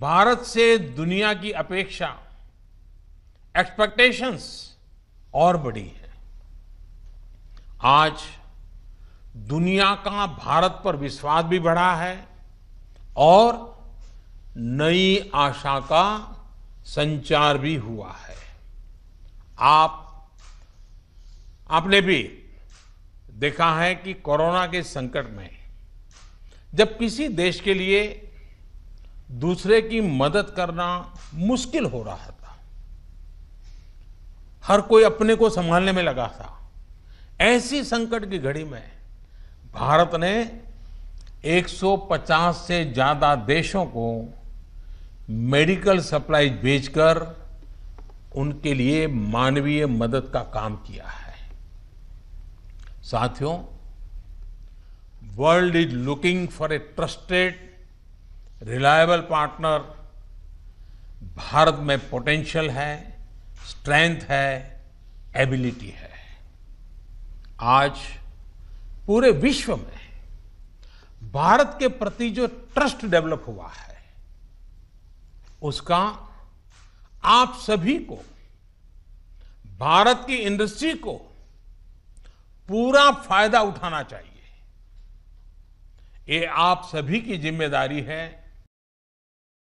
भारत से दुनिया की अपेक्षा एक्सपेक्टेशंस और बड़ी है आज दुनिया का भारत पर विश्वास भी बढ़ा है और नई आशा का संचार भी हुआ है आप आपने भी देखा है कि कोरोना के संकट में जब किसी देश के लिए दूसरे की मदद करना मुश्किल हो रहा था हर कोई अपने को संभालने में लगा था ऐसी संकट की घड़ी में भारत ने 150 से ज़्यादा देशों को मेडिकल सप्लाईज भेजकर उनके लिए मानवीय मदद का काम किया है साथियों world is looking for a trusted reliable partner Bharat में पोटेंशियल है स्ट्रेंथ है एबिलिटी है आज पूरे विश्व में भारत के प्रति जो ट्रस्ट डेवलप हुआ है उसका आप सभी को भारत की इंडस्ट्री को पूरा फायदा उठाना चाहिए ये आप सभी की जिम्मेदारी है